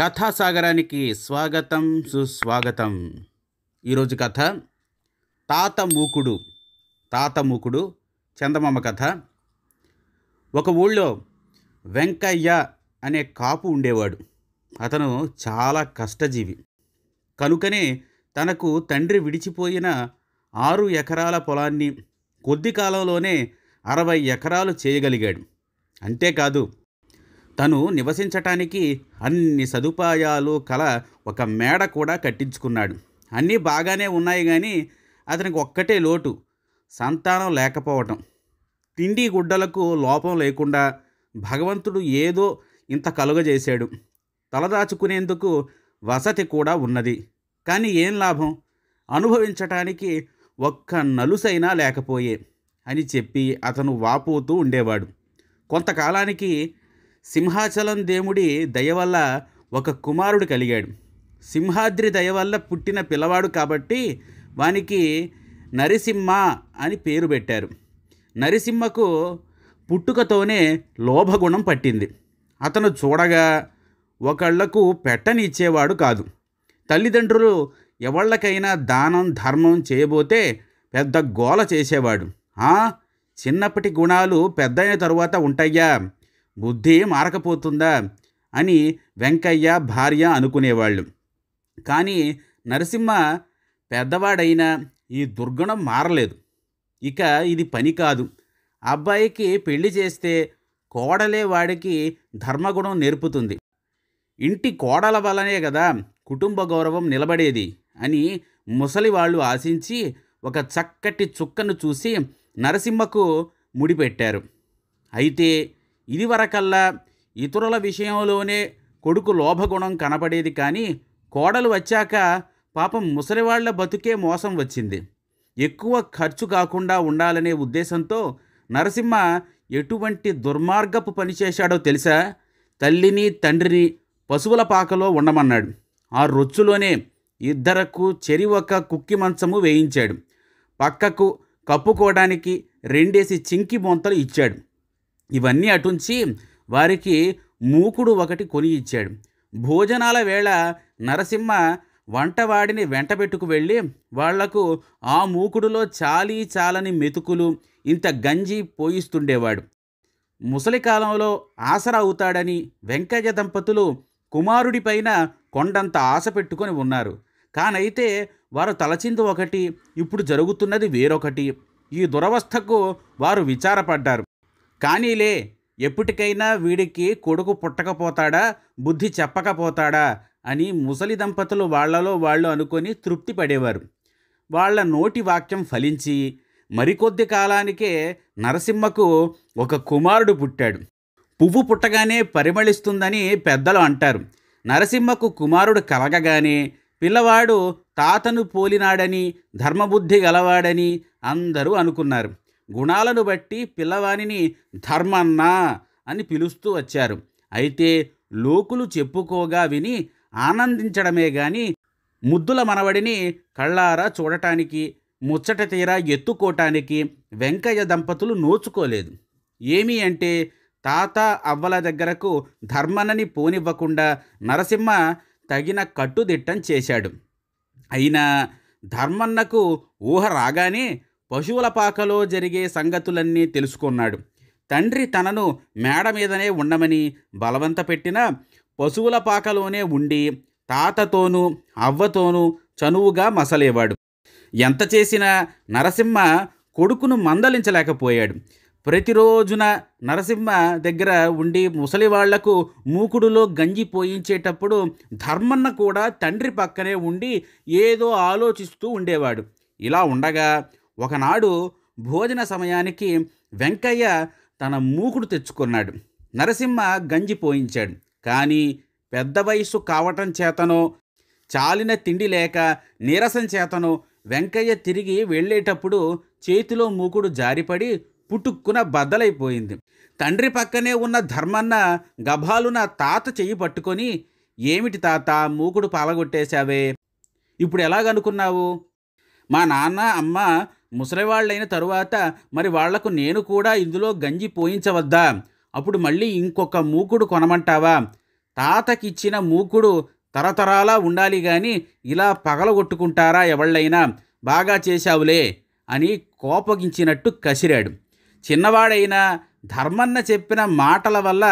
కథాసాగరానికి స్వాగతం సుస్వాగతం ఈరోజు కథ తాత మూకుడు తాత మూకుడు చందమామ కథ ఒక ఊళ్ళో వెంకయ్య అనే కాపు ఉండేవాడు అతను చాలా కష్టజీవి కనుకనే తనకు తండ్రి విడిచిపోయిన ఆరు ఎకరాల పొలాన్ని కొద్ది కాలంలోనే అరవై ఎకరాలు చేయగలిగాడు అంతేకాదు తను నివసించటానికి అన్ని సదుపాయాలు కల ఒక మేడ కూడా కట్టించుకున్నాడు అన్నీ బాగానే ఉన్నాయి కానీ అతనికి ఒక్కటే లోటు సంతానం లేకపోవటం తిండి గుడ్డలకు లోపం లేకుండా భగవంతుడు ఏదో ఇంత కలుగజేశాడు తలదాచుకునేందుకు వసతి కూడా ఉన్నది కానీ ఏం లాభం అనుభవించటానికి ఒక్క నలుసైనా లేకపోయే అని చెప్పి అతను వాపోతూ ఉండేవాడు కొంతకాలానికి సింహాచలం దేవుడి దయ వల్ల ఒక కుమారుడు కలిగాడు సింహాద్రి దయ వల్ల పుట్టిన పిల్లవాడు కాబట్టి వానికి నరిసింహ అని పేరు పెట్టారు నరిసింహకు పుట్టుకతోనే లోభగుణం పట్టింది అతను చూడగా ఒకళ్లకు పెట్టనిచ్చేవాడు కాదు తల్లిదండ్రులు ఎవళ్ళకైనా దానం ధర్మం చేయబోతే పెద్ద గోల చేసేవాడు చిన్నప్పటి గుణాలు పెద్దయిన తరువాత ఉంటాయ్యా బుద్ధి మారకపోతుందా అని వెంకయ్య భార్య అనుకునేవాళ్ళు కానీ నరసింహ పెద్దవాడైనా ఈ దుర్గుణం మారలేదు ఇక ఇది పని కాదు అబ్బాయికి పెళ్లి చేస్తే కోడలే వాడికి ధర్మగుణం నేర్పుతుంది ఇంటి కోడల వలనే కదా కుటుంబ గౌరవం నిలబడేది అని ముసలి వాళ్ళు ఆశించి ఒక చక్కటి చుక్కను చూసి నరసింహకు ముడిపెట్టారు అయితే ఇదివరకల్లా ఇతరుల విషయంలోనే కొడుకు లోభగుణం కనపడేది కానీ కోడలు వచ్చాక పాపం ముసలివాళ్ల బతుకే మోసం వచ్చింది ఎక్కువ ఖర్చు కాకుండా ఉండాలనే ఉద్దేశంతో నరసింహ ఎటువంటి దుర్మార్గపు పనిచేశాడో తెలుసా తల్లిని తండ్రిని పశువుల పాకలో ఉండమన్నాడు ఆ రొచ్చులోనే ఇద్దరకు చెరి ఒక కుక్కి మంచము వేయించాడు పక్కకు కప్పుకోవడానికి రెండేసి చింకి మొంతలు ఇచ్చాడు ఇవన్నీ అటుంచి వారికి మూకుడు ఒకటి కొని ఇచ్చాడు భోజనాల వేళ నరసింహ వంటవాడిని వెంటబెట్టుకు వెళ్ళి వాళ్లకు ఆ మూకుడులో చాలీ చాలని మెతుకులు ఇంత గంజి పోయిస్తుండేవాడు ముసలి కాలంలో ఆసరా అవుతాడని వెంకయ్య దంపతులు కుమారుడిపైన కొండంత ఆశ పెట్టుకొని ఉన్నారు కానైతే వారు తలచింది ఒకటి ఇప్పుడు జరుగుతున్నది వేరొకటి ఈ దురవస్థకు వారు విచారపడ్డారు కానీలే ఎప్పటికైనా వీడికి కొడుకు పుట్టకపోతాడా బుద్ధి చెప్పకపోతాడా అని ముసలి దంపతులు వాళ్లలో వాళ్ళు అనుకొని తృప్తి పడేవారు వాళ్ళ నోటి వాక్యం ఫలించి మరికొద్ది కాలానికే నరసింహకు ఒక కుమారుడు పుట్టాడు పువ్వు పుట్టగానే పరిమళిస్తుందని పెద్దలు అంటారు నరసింహకు కుమారుడు కలగగానే పిల్లవాడు తాతను పోలినాడని ధర్మబుద్ధి గలవాడని అందరూ అనుకున్నారు గుణాలను బట్టి పిల్లవానిని ధర్మన్న అని పిలుస్తూ వచ్చారు అయితే లోకులు చెప్పుకోగా విని ఆనందించడమే గాని ముద్దుల మనవడిని కళ్ళారా చూడటానికి ముచ్చట తీరా ఎత్తుకోటానికి వెంకయ్య దంపతులు నోచుకోలేదు ఏమి అంటే తాత అవ్వల దగ్గరకు ధర్మనని పోనివ్వకుండా నరసింహ తగిన కట్టుదిట్టం చేశాడు అయినా ధర్మన్నకు ఊహ రాగానే పశువుల పాకలో జరిగే సంగతులన్నీ తెలుసుకున్నాడు తండ్రి తనను మేడ మీదనే ఉండమని బలవంత పెట్టినా పశువుల పాకలోనే ఉండి తాతతోనూ అవ్వతోనూ చనువుగా మసలేవాడు ఎంత చేసినా నరసింహ కొడుకును మందలించలేకపోయాడు ప్రతిరోజున నరసింహ దగ్గర ఉండి ముసలివాళ్లకు మూకుడులో గంజి పోయించేటప్పుడు ధర్మన్న కూడా తండ్రి పక్కనే ఉండి ఏదో ఆలోచిస్తూ ఉండేవాడు ఇలా ఉండగా ఒకనాడు భోజన సమయానికి వెంకయ్య తన మూకుడు తెచ్చుకున్నాడు నరసింహ గంజి పోయించాడు కానీ పెద్ద వయసు కావటం చేతనో చాలిన తిండి లేక నీరసం చేతనో వెంకయ్య తిరిగి వెళ్ళేటప్పుడు చేతిలో మూకుడు జారిపడి పుట్టుక్కున బద్దలైపోయింది తండ్రి పక్కనే ఉన్న ధర్మన్న గభాలున తాత చెయ్యి పట్టుకొని ఏమిటి తాత మూకుడు పాలగొట్టేశావే ఇప్పుడు ఎలాగనుకున్నావు మా నాన్న అమ్మ ముసలివాళ్ళైన తరువాత మరి వాళ్లకు నేను కూడా ఇందులో గంజి పోయించవద్దా అప్పుడు మళ్ళీ ఇంకొక మూకుడు కొనమంటావా తాతకిచ్చిన మూకుడు తరతరాలా ఉండాలి గాని ఇలా పగలగొట్టుకుంటారా ఎవళ్ళైనా బాగా చేశావులే అని కోపగించినట్టు కసిరాడు చిన్నవాడైనా ధర్మన్న చెప్పిన మాటల వల్ల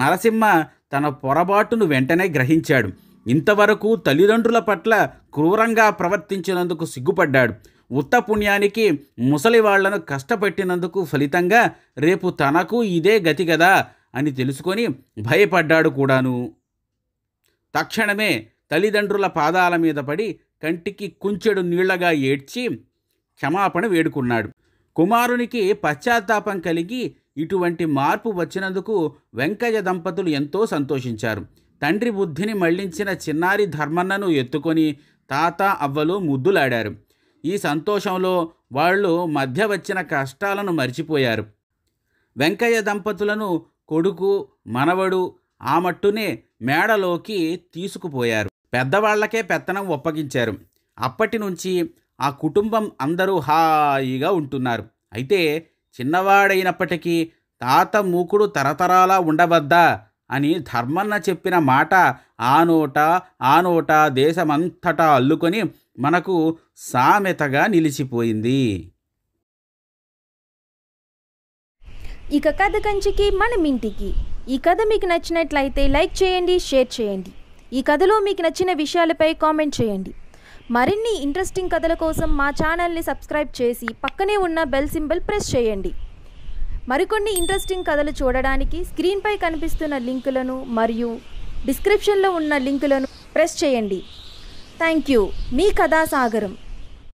నరసింహ తన పొరపాటును వెంటనే గ్రహించాడు ఇంతవరకు తల్లిదండ్రుల పట్ల క్రూరంగా ప్రవర్తించినందుకు సిగ్గుపడ్డాడు ఉత్త పుణ్యానికి ముసలి వాళ్లను కష్టపెట్టినందుకు ఫలితంగా రేపు తనకు ఇదే గతి కదా అని తెలుసుకొని భయపడ్డాడు కూడాను తక్షణమే తల్లిదండ్రుల పాదాల మీద పడి కంటికి కుంచెడు నీళ్లగా ఏడ్చి క్షమాపణ వేడుకున్నాడు కుమారునికి పశ్చాత్తాపం కలిగి ఇటువంటి మార్పు వచ్చినందుకు వెంకయ్య దంపతులు ఎంతో సంతోషించారు తండ్రి బుద్ధిని మళ్లించిన చిన్నారి ధర్మన్నను ఎత్తుకొని తాత అవ్వలు ముద్దులాడారు ఈ సంతోషంలో వాళ్ళు మధ్య వచ్చిన కష్టాలను మర్చిపోయారు వెంకయ్య దంపతులను కొడుకు మనవడు ఆ మట్టునే మేడలోకి తీసుకుపోయారు పెద్దవాళ్లకే పెత్తనం ఒప్పగించారు అప్పటి నుంచి ఆ కుటుంబం అందరూ హాయిగా ఉంటున్నారు అయితే చిన్నవాడైనప్పటికీ తాత మూకుడు తరతరాలా ఉండవద్దా అని ధర్మన్న చెప్పిన మాట ఆ నోట ఆ నోట దేశమంతటా అల్లుకొని మనకు సామెతగా నిలిచిపోయింది ఇక కథ కంచికి మనం ఇంటికి ఈ కథ మీకు నచ్చినట్లయితే లైక్ చేయండి షేర్ చేయండి ఈ కథలో మీకు నచ్చిన విషయాలపై కామెంట్ చేయండి మరిన్ని ఇంట్రెస్టింగ్ కథల కోసం మా ఛానల్ని సబ్స్క్రైబ్ చేసి పక్కనే ఉన్న బెల్ సింబల్ ప్రెస్ చేయండి మరికొన్ని ఇంట్రెస్టింగ్ కథలు చూడడానికి స్క్రీన్పై కనిపిస్తున్న లింకులను మరియు డిస్క్రిప్షన్లో ఉన్న లింకులను ప్రెస్ చేయండి థ్యాంక్ యూ మీ కథాసాగరం